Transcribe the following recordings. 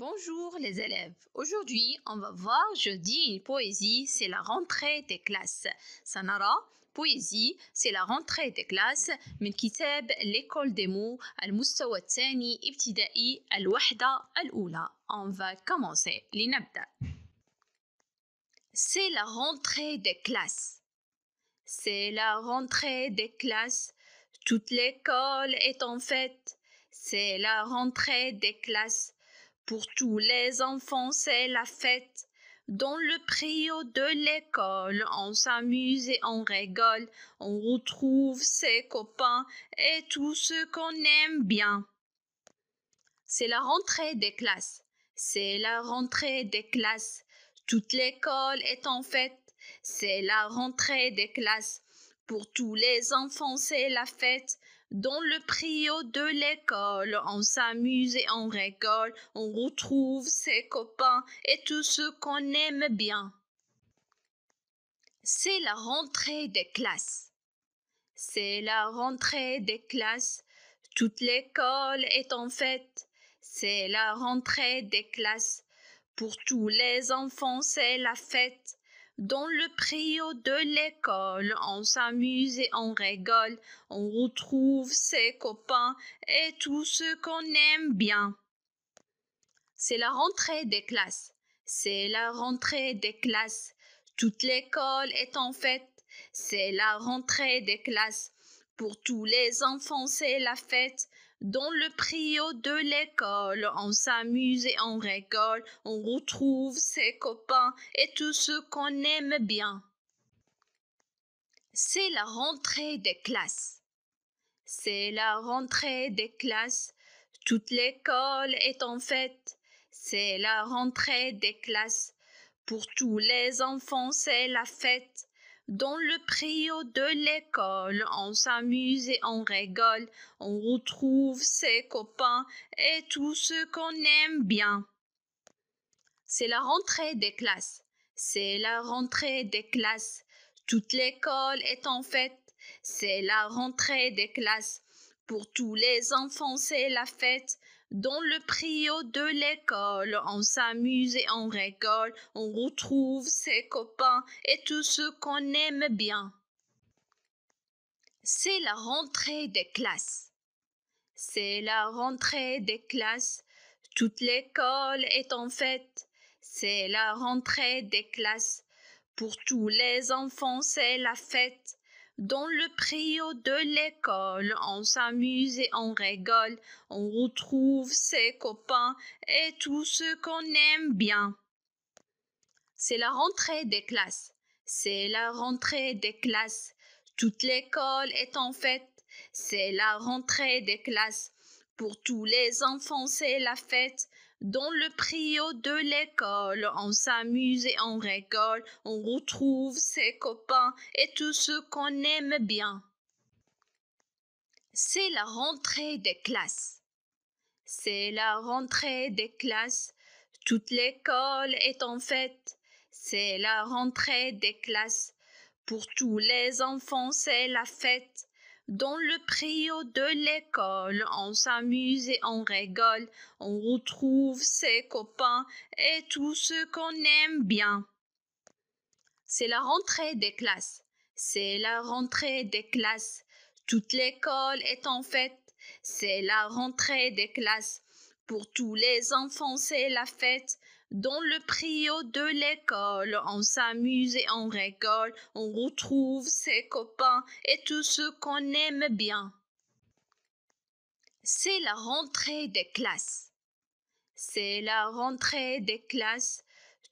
Bonjour les élèves. Aujourd'hui, on va voir je dis une poésie, c'est la rentrée des classes. Sanara, poésie la rentrée rentrée des l'école من كتاب Al دي مو ibtidai al-wahda al ula On va commencer l'inabda. C'est la rentrée des classes. C'est la rentrée des classes. Toute l'école est en fête. C'est la rentrée des classes. Pour tous les enfants, c'est la fête. Dans le préau de l'école, on s'amuse et on rigole, on retrouve ses copains et tout ce qu'on aime bien. C'est la rentrée des classes. C'est la rentrée des classes. Toute l'école est en fête. C'est la rentrée des classes. Pour tous les enfants, c'est la fête dans le prio de l'école, on s'amuse et on rigole, on retrouve ses copains et tout ce qu'on aime bien. C'est la rentrée des classes. C'est la rentrée des classes. Toute l'école est en fête. C'est la rentrée des classes. Pour tous les enfants, c'est la fête. Dans le préau de l'école, on s'amuse et on rigole, on retrouve ses copains et tout ce qu'on aime bien. C'est la rentrée des classes. C'est la rentrée des classes. Toute l'école est en fête. C'est la rentrée des classes. Pour tous les enfants, c'est la fête dans le prio de l'école, on s'amuse et on rigole, on retrouve ses copains et tout ce qu'on aime bien. C'est la rentrée des classes. C'est la rentrée des classes. Toute l'école est en fête. C'est la rentrée des classes. Pour tous les enfants, c'est la fête. Dans le préau de l'école, on s'amuse et on rigole, on retrouve ses copains et tout ce qu'on aime bien. C'est la rentrée des classes. C'est la rentrée des classes. Toute l'école est en fête. C'est la rentrée des classes. Pour tous les enfants, c'est la fête dans le préau de l'école, on s'amuse et on rigole, on retrouve ses copains et tout ce qu'on aime bien. C'est la rentrée des classes. C'est la rentrée des classes. Toute l'école est en fête. C'est la rentrée des classes. Pour tous les enfants, c'est la fête. Dans le préau de l'école, on s'amuse et on rigole, on retrouve ses copains et tout ce qu'on aime bien. C'est la rentrée des classes. C'est la rentrée des classes. Toute l'école est en fête. C'est la rentrée des classes. Pour tous les enfants, c'est la fête dans le prio de l'école, on s'amuse et on rigole, on retrouve ses copains et tout ce qu'on aime bien. C'est la rentrée des classes. C'est la rentrée des classes. Toute l'école est en fête. C'est la rentrée des classes. Pour tous les enfants, c'est la fête. Dans le préau de l'école, on s'amuse et on rigole, on retrouve ses copains et tout ce qu'on aime bien. C'est la rentrée des classes. C'est la rentrée des classes. Toute l'école est en fête. C'est la rentrée des classes. Pour tous les enfants, c'est la fête dans le préau de l'école, on s'amuse et on rigole, on retrouve ses copains et tout ce qu'on aime bien. C'est la rentrée des classes. C'est la rentrée des classes.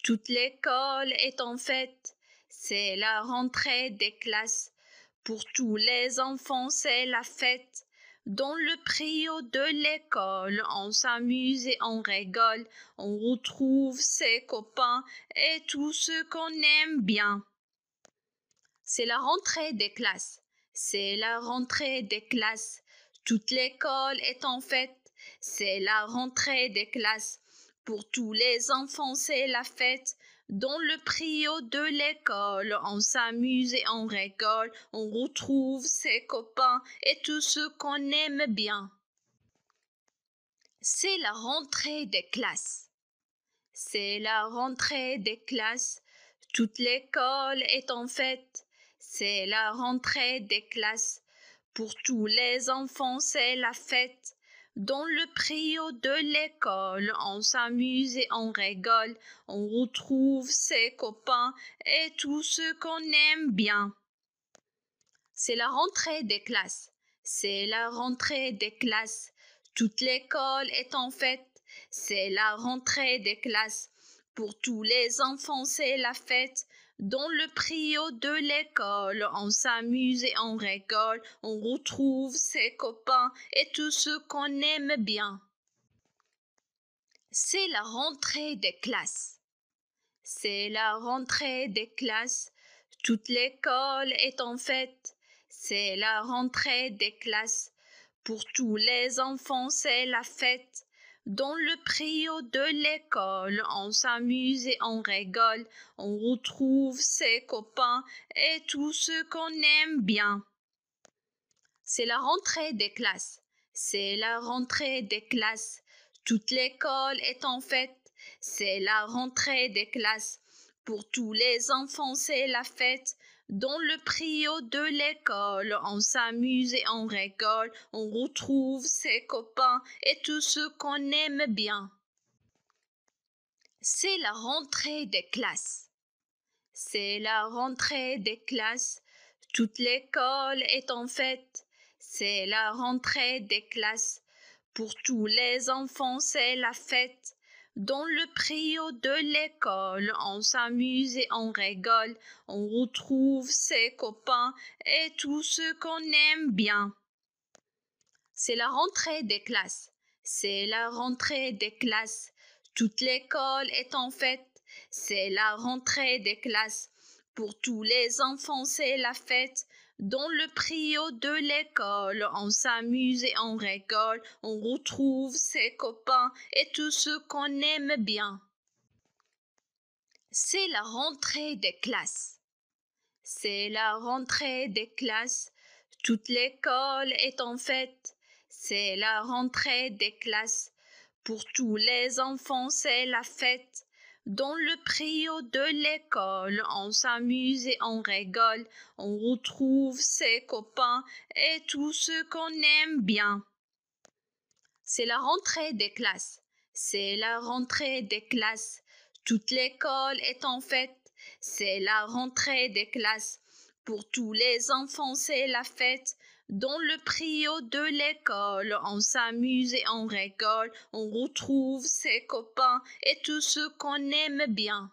Toute l'école est en fête. C'est la rentrée des classes. Pour tous les enfants, c'est la fête. Dans le préau de l'école, on s'amuse et on rigole, on retrouve ses copains et tout ce qu'on aime bien. C'est la rentrée des classes. C'est la rentrée des classes. Toute l'école est en fête. C'est la rentrée des classes. Pour tous les enfants, c'est la fête dans le prio de l'école, on s'amuse et on rigole, on retrouve ses copains et tout ce qu'on aime bien. C'est la rentrée des classes. C'est la rentrée des classes. Toute l'école est en fête. C'est la rentrée des classes. Pour tous les enfants, c'est la fête. Dans le préau de l'école, on s'amuse et on rigole, on retrouve ses copains et tout ce qu'on aime bien. C'est la rentrée des classes. C'est la rentrée des classes. Toute l'école est en fête. C'est la rentrée des classes. Pour tous les enfants, c'est la fête. Dans le prio de l'école, on s'amuse et on rigole, on retrouve ses copains et tout ce qu'on aime bien. C'est la rentrée des classes. C'est la rentrée des classes. Toute l'école est en fête. C'est la rentrée des classes. Pour tous les enfants, c'est la fête. Dans le préau de l'école, on s'amuse et on rigole, on retrouve ses copains et tout ce qu'on aime bien. C'est la rentrée des classes. C'est la rentrée des classes. Toute l'école est en fête. C'est la rentrée des classes. Pour tous les enfants, c'est la fête dans le préau de l'école, on s'amuse et on rigole, on retrouve ses copains et tout ce qu'on aime bien. C'est la rentrée des classes. C'est la rentrée des classes. Toute l'école est en fête. C'est la rentrée des classes. Pour tous les enfants, c'est la fête. Dans le préau de l'école, on s'amuse et on rigole, on retrouve ses copains et tout ce qu'on aime bien. C'est la rentrée des classes. C'est la rentrée des classes. Toute l'école est en fête. C'est la rentrée des classes. Pour tous les enfants, c'est la fête dans le préau de l'école, on s'amuse et on rigole, on retrouve ses copains et tout ce qu'on aime bien. C'est la rentrée des classes. C'est la rentrée des classes. Toute l'école est en fête. C'est la rentrée des classes. Pour tous les enfants, c'est la fête. Dans le préau de l'école, on s'amuse et on rigole, on retrouve ses copains et tout ce qu'on aime bien. C'est la rentrée des classes. C'est la rentrée des classes. Toute l'école est en fête. C'est la rentrée des classes. Pour tous les enfants, c'est la fête dans le prio de l'école, on s'amuse et on rigole, on retrouve ses copains et tout ce qu'on aime bien.